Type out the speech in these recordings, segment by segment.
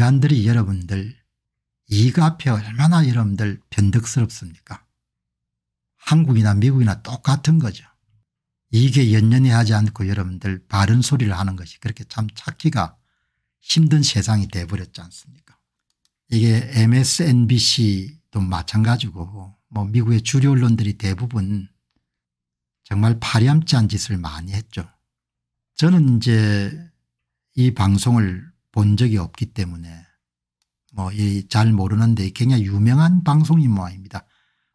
인간들이 여러분들 이가 앞에 얼마나 여러분들 변덕스럽습니까 한국이나 미국이나 똑같은 거죠. 이게 연연해 하지 않고 여러분들 바른 소리를 하는 것이 그렇게 참 찾기가 힘든 세상이 돼버렸지 않습니까 이게 MSNBC도 마찬가지고 뭐 미국의 주류 언론들이 대부분 정말 파렴치한 짓을 많이 했죠. 저는 이제 이 방송을 본 적이 없기 때문에 뭐잘 모르는데 굉장히 유명한 방송인 모양입니다.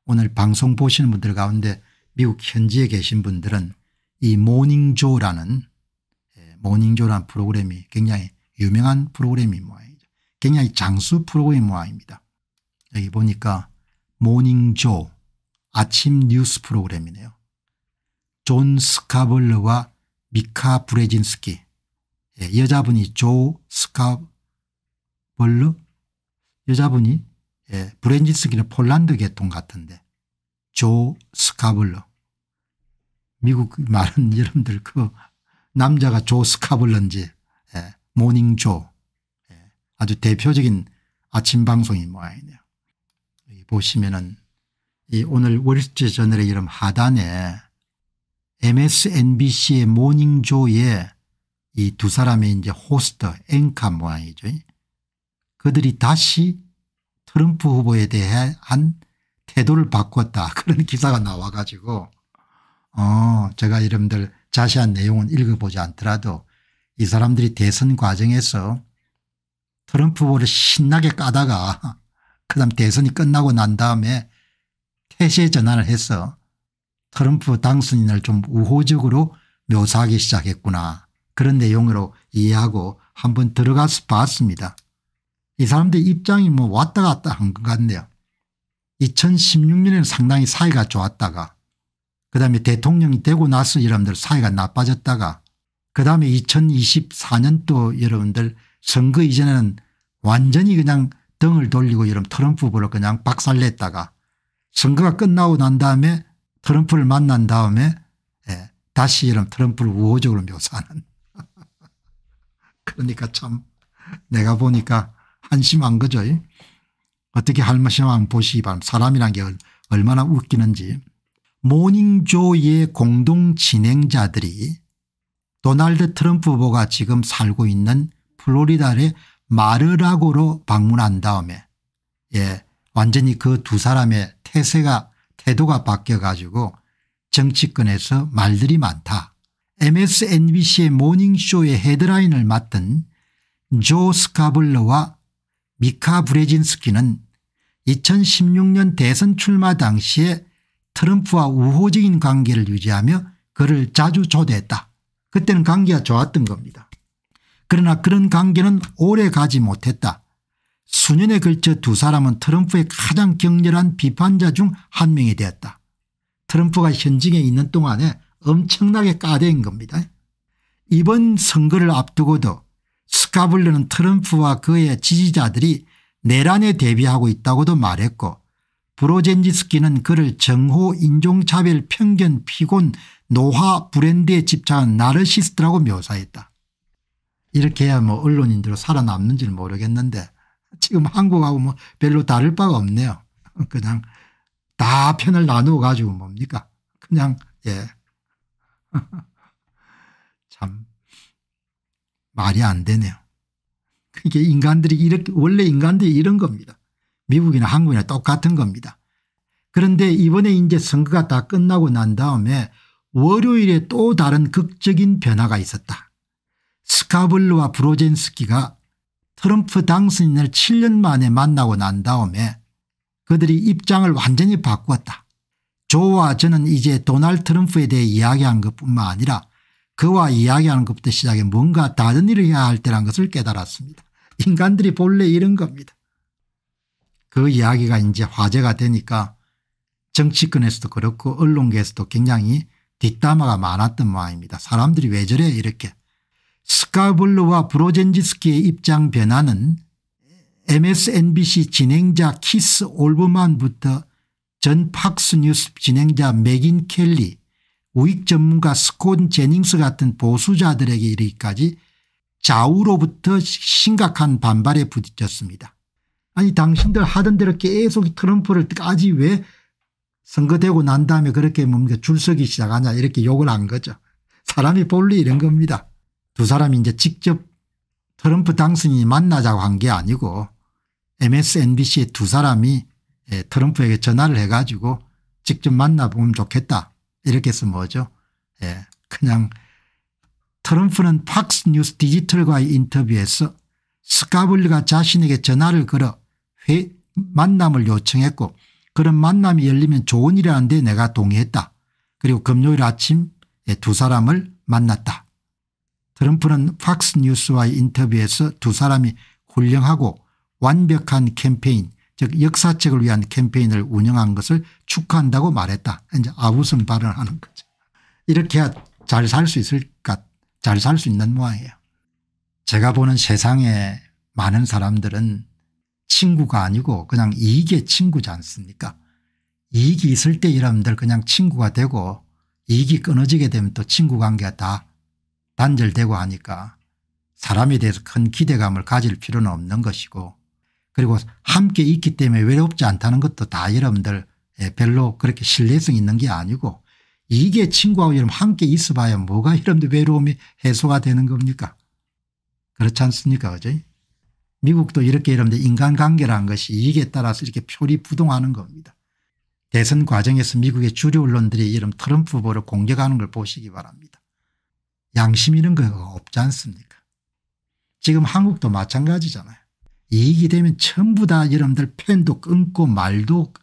오늘 방송 보시는 분들 가운데 미국 현지에 계신 분들은 이 모닝조라는 예, 모닝조라는 프로그램이 굉장히 유명한 프로그램인 모양이죠. 굉장히 장수 프로그램 모양입니다. 여기 보니까 모닝조 아침 뉴스 프로그램이네요. 존 스카블러와 미카 브레진스키 예, 여자분이 조 스카벌러 여자분이 예, 브렌지스키는 폴란드 계통 같은데 조 스카블러 미국 말은 여러분들 그 남자가 조스카블런인지 예, 모닝 조 아주 대표적인 아침 방송인 모양이네요. 보시면은 이 오늘 월스트리트 저널의 이름 하단에 MSNBC의 모닝 조에 이두 사람의 이제 호스트 앵카 모양이죠. 그들이 다시 트럼프 후보에 대한 태도를 바꿨다 그런 기사가 나와 가지고 어 제가 여러분들 자세한 내용은 읽어보지 않더라도 이 사람들이 대선 과정에서 트럼프 후보를 신나게 까다가 그 다음 대선이 끝나고 난 다음에 태세 전환을 해서 트럼프 당선인을 좀 우호적으로 묘사하기 시작했구나 그런 내용으로 이해하고 한번 들어가서 봤습니다. 이 사람들 입장이 뭐 왔다 갔다 한 것 같네요. 2016년에는 상당히 사이가 좋았다가 그다음에 대통령이 되고 나서 여러분들 사이가 나빠졌다가 그다음에 2024년도 여러분들 선거 이전에는 완전히 그냥 등을 돌리고 여러분 트럼프 보러 그냥 박살냈다가 선거가 끝나고 난 다음에 트럼프를 만난 다음에 예, 다시 이런 트럼프를 우호적으로 묘사하는 그러니까 참 내가 보니까 한심한 거죠. 어떻게 할머니만 보시기 바랍니다. 사람이란 게 얼마나 웃기는지. 모닝조의 공동 진행자들이 도널드 트럼프 후보가 지금 살고 있는 플로리다의 마르라고로 방문한 다음에 예 완전히 그 두 사람의 태세가 태도가 바뀌어 가지고 정치권에서 말들이 많다. MSNBC의 모닝쇼의 헤드라인을 맡은 조 스카블러와 미카 브레진스키는 2016년 대선 출마 당시에 트럼프와 우호적인 관계를 유지하며 그를 자주 초대했다. 그때는 관계가 좋았던 겁니다. 그러나 그런 관계는 오래 가지 못했다. 수년에 걸쳐 두 사람은 트럼프의 가장 격렬한 비판자 중 한 명이 되었다. 트럼프가 현직에 있는 동안에 엄청나게 까대인 겁니다. 이번 선거를 앞두고도 스카블러는 트럼프와 그의 지지자들이 내란에 대비하고 있다고도 말했고 브로젠지스키는 그를 정호 인종차별 편견 피곤 노화 브랜드에 집착한 나르시스트라고 묘사했다. 이렇게 해야 뭐 언론인들로 살아남는지 모르겠는데 지금 한국하고 뭐 별로 다를 바가 없네요. 그냥 다 편을 나누어 가지고 뭡니까 그냥 예 참 말이 안 되네요. 이게 인간들이 이렇게 원래 인간들이 이런 겁니다. 미국이나 한국이나 똑같은 겁니다. 그런데 이번에 이제 선거가 다 끝나고 난 다음에 월요일에 또 다른 극적인 변화가 있었다. 스카블루와 브로젠스키가 트럼프 당선인을 7년 만에 만나고 난 다음에 그들이 입장을 완전히 바꾸었다. 조와 저는 이제 도널 트럼프에 대해 이야기한 것뿐만 아니라 그와 이야기하는 것부터 시작해 뭔가 다른 일을 해야 할 때란 것을 깨달았습니다. 인간들이 본래 이런 겁니다. 그 이야기가 이제 화제가 되니까 정치권에서도 그렇고 언론계에서도 굉장히 뒷담화가 많았던 모양입니다. 사람들이 왜 저래 이렇게. 스카블러와 브로젠지스키의 입장 변화는 MSNBC 진행자 키스 올브만부터 전 팍스뉴스 진행자 맥인 켈리 우익 전문가 스콘 제닝스 같은 보수자들에게 이르기까지 좌우로부터 심각한 반발에 부딪혔습니다. 아니 당신들 하던 대로 계속 트럼프를까지 왜 선거되고 난 다음에 그렇게 뭡니까 줄서기 시작하냐 이렇게 욕을 한 거죠. 사람이 본래 이런 겁니다. 두 사람이 이제 직접 트럼프 당선인이 만나자고 한 게 아니고 MSNBC의 두 사람이 예, 트럼프에게 전화를 해가지고 직접 만나보면 좋겠다 이렇게 해서 뭐죠 예, 그냥 트럼프는 팍스뉴스 디지털과의 인터뷰에서 스카블리가 자신에게 전화를 걸어 회, 만남을 요청했고 그런 만남이 열리면 좋은 일이라는데 내가 동의했다. 그리고 금요일 아침 예, 두 사람을 만났다. 트럼프는 팍스뉴스와의 인터뷰에서 두 사람이 훌륭하고 완벽한 캠페인 즉 역사책을 위한 캠페인을 운영한 것을 축하한다고 말했다. 이제 아우성 발언을 하는 거죠. 이렇게 해야 잘 살 수 있을까 잘 살 수 있는 모양이에요. 제가 보는 세상에 많은 사람들은 친구가 아니고 그냥 이익의 친구지 않습니까 이익이 있을 때 여러분들 그냥 친구가 되고 이익이 끊어지게 되면 또 친구 관계가 다 단절되고 하니까 사람에 대해서 큰 기대감을 가질 필요는 없는 것이고 그리고 함께 있기 때문에 외롭지 않다는 것도 다 여러분들 예, 별로 그렇게 신뢰성 있는 게 아니고 이게 친구하고 여러분 함께 있어봐야 뭐가 여러분들 외로움이 해소가 되는 겁니까 그렇지 않습니까 그죠 미국도 이렇게 여러분들 인간관계라는 것이 이익에 따라서 이렇게 표리 부동하는 겁니다. 대선 과정에서 미국의 주류 언론들이 이런 트럼프 후보를 공격하는 걸 보시기 바랍니다. 양심 이런 거 없지 않습니까 지금 한국도 마찬가지잖아요. 이익이 되면 전부 다 여러분들 팬도 끊고 말도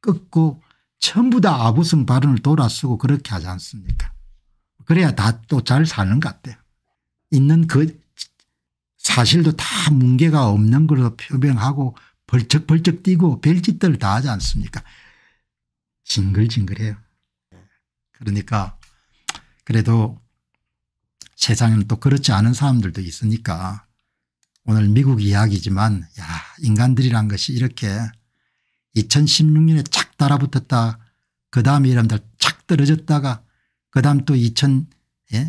끊고 전부 다 아부성 발언을 돌아쓰고 그렇게 하지 않습니까 그래야 다 또 잘 사는 것 같아요. 있는 그 사실도 다 뭉개가 없는 걸로 표명하고 벌쩍벌쩍 뛰고 별짓들 다 하지 않습니까 징글징글해요. 그러니까 그래도 세상에는 또 그렇지 않은 사람들도 있으니까 오늘 미국 이야기지만 야 인간들이란 것이 이렇게 2016년에 착 달라붙었다 그 다음에 이람들 착 떨어졌다가 그 다음 또 2024년도에 예?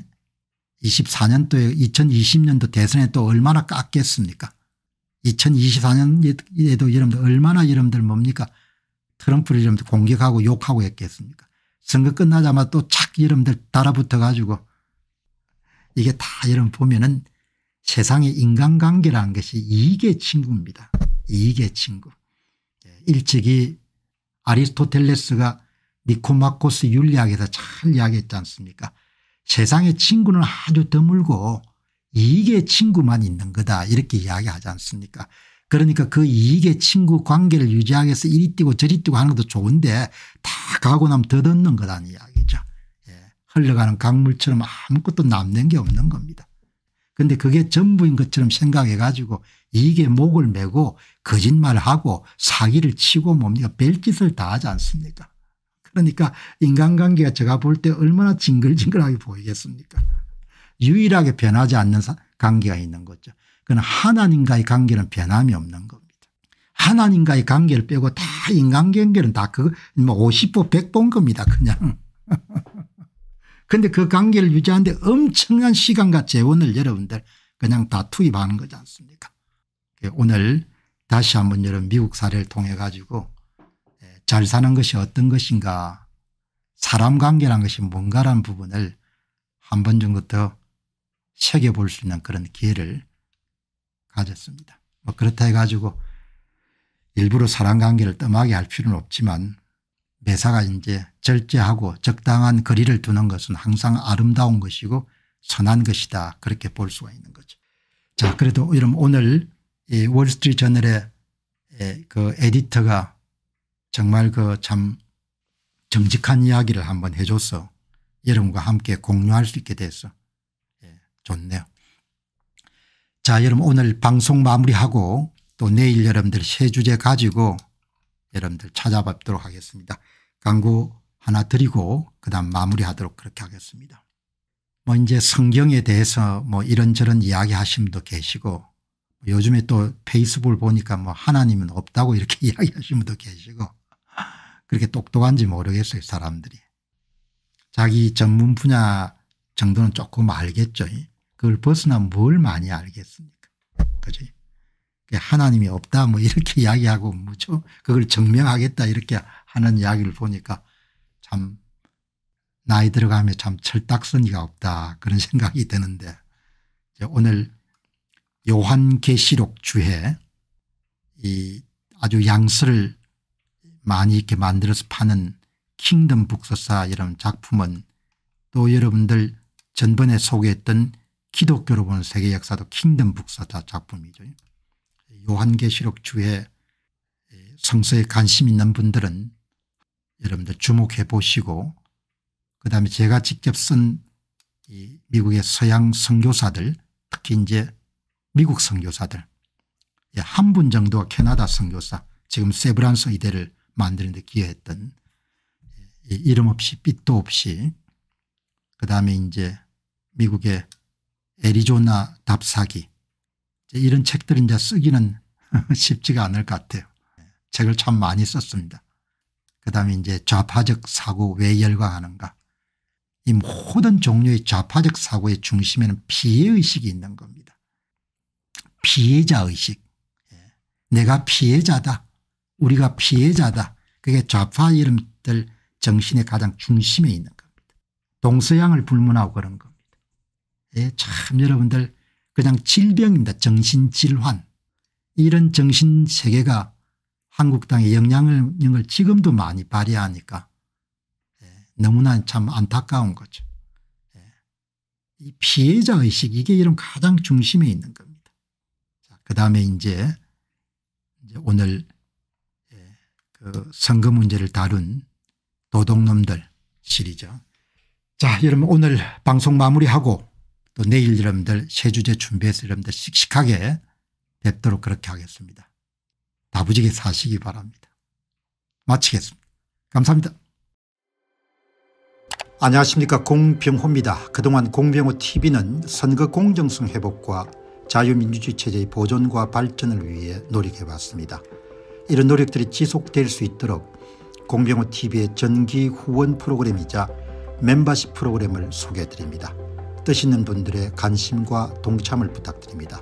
2020년도 대선에 또 얼마나 깎겠습니까 2024년에도 여러분들 얼마나 여러분들 뭡니까 트럼프를 여러분들 공격하고 욕하고 했겠습니까 선거 끝나자마자 또 착 여러분들 달라붙어 가지고 이게 다 여러분 보면은 세상의 인간관계라는 것이 이익의 친구입니다. 이익의 친구. 예, 일찍이 아리스토텔레스가 니코마코스 윤리학에서 잘 이야기했지 않습니까 세상의 친구는 아주 드물고 이익의 친구만 있는 거다 이렇게 이야기하지 않습니까 그러니까 그 이익의 친구 관계를 유지하기 위해서 이리 뛰고 저리 뛰고 하는 것도 좋은데 다 가고 나면 더듬는 거라는 이야기죠. 예. 흘러가는 강물처럼 아무것도 남는 게 없는 겁니다. 근데 그게 전부인 것처럼 생각해 가지고 이게 목을 메고 거짓말하고 사기를 치고 뭡니까 별짓을 다 하지 않습니까 그러니까 인간관계가 제가 볼 때 얼마나 징글징글하게 보이겠습니까 유일하게 변하지 않는 관계가 있는 거죠. 그건 하나님과의 관계는 변함이 없는 겁니다. 하나님과의 관계를 빼고 다 인간관계는 다 그, 뭐 50보 100본 겁니다. 그냥. 그런데 그 관계를 유지하는데 엄청난 시간과 재원을 여러분들 그냥 다 투입하는 거지 않습니까 예, 오늘 다시 한번 여러분 미국 사례를 통해 가지고 예, 잘 사는 것이 어떤 것인가 사람 관계란 것이 뭔가란 부분을 한 번 정도 더 새겨볼 수 있는 그런 기회를 가졌습니다. 뭐 그렇다 해가지고 일부러 사람 관계를 뜸하게 할 필요는 없지만 매사가 이제 절제하고 적당한 거리를 두는 것은 항상 아름다운 것이고 선한 것이다 그렇게 볼 수가 있는 거죠. 자 그래도 이런 오늘 이 월스트리트 저널의 그 에디터가 정말 그 참 정직한 이야기를 한번 해줘서 여러분과 함께 공유할 수 있게 돼서 예, 좋네요. 자 여러분 오늘 방송 마무리하고 또 내일 여러분들 새 주제 가지고 여러분들 찾아뵙도록 하겠습니다. 강구 하나 드리고 그다음 마무리하도록 그렇게 하겠습니다. 뭐 이제 성경에 대해서 뭐 이런저런 이야기 하신 분도 계시고 요즘에 또 페이스북을 보니까 뭐 하나님은 없다고 이렇게 이야기하시 분도 계시고 그렇게 똑똑한지 모르겠어요 사람들이. 자기 전문 분야 정도는 조금 알겠죠. 그걸 벗어나 뭘 많이 알겠습니까. 그지 하나님이 없다 뭐 이렇게 이야기하고 뭐죠 그걸 증명하겠다 이렇게 하는 이야기를 보니까 참 나이 들어가면 참 철딱서니가 없다 그런 생각이 드는데 오늘 요한계시록 주에 이 아주 양서를 많이 이렇게 만들어서 파는 킹덤 북서사 이런 작품은 또 여러분들 전번에 소개했던 기독교로 보는 세계 역사도 킹덤 북서사 작품이죠. 요한계시록 주에 성서에 관심 있는 분들은 여러분들 주목해 보시고 그다음에 제가 직접 쓴 이 미국의 서양 선교사들 특히 이제 미국 선교사들 예, 한분 정도 가 캐나다 선교사 지금 세브란스 이대를 만드는 데 기여했던 예, 이름 없이 빛도 없이 그다음에 이제 미국의 애리조나 답사기 이런 책들 이제 쓰기는 쉽지가 않을 것 같아요. 예, 책을 참 많이 썼습니다. 그다음에 이제 좌파적 사고 왜 열광하는가 이 모든 종류의 좌파적 사고의 중심에는 피해의식이 있는 겁니다. 피해자의식. 예. 내가 피해자다. 우리가 피해자다. 그게 좌파 이름들 정신의 가장 중심에 있는 겁니다. 동서양을 불문하고 그런 겁니다. 예, 참 여러분들 그냥 질병입니다. 정신질환. 이런 정신세계가 한국당의 영향력을 지금도 많이 발휘하니까 예, 너무나 참 안타까운 거죠. 예. 이 피해자 의식 이게 이런 가장 중심에 있는 겁니다. 그 다음에 이제, 이제 오늘 예, 그 선거 문제를 다룬 도둑놈들 시리즈. 자 여러분 오늘 방송 마무리하고 또 내일 여러분들 새 주제 준비해서 여러분들 씩씩하게 뵙도록 그렇게 하겠습니다. 다부지게 사시기 바랍니다. 마치겠습니다. 감사합니다. 안녕하십니까 공병호입니다. 그동안 공병호 tv는 선거 공정성 회복과 자유민주주의 체제의 보존과 발전을 위해 노력해왔습니다. 이런 노력들이 지속될 수 있도록 공병호 tv의 전기 후원 프로그램이자 멤버십 프로그램을 소개해드립니다. 뜻 있는 분들의 관심과 동참을 부탁드립니다.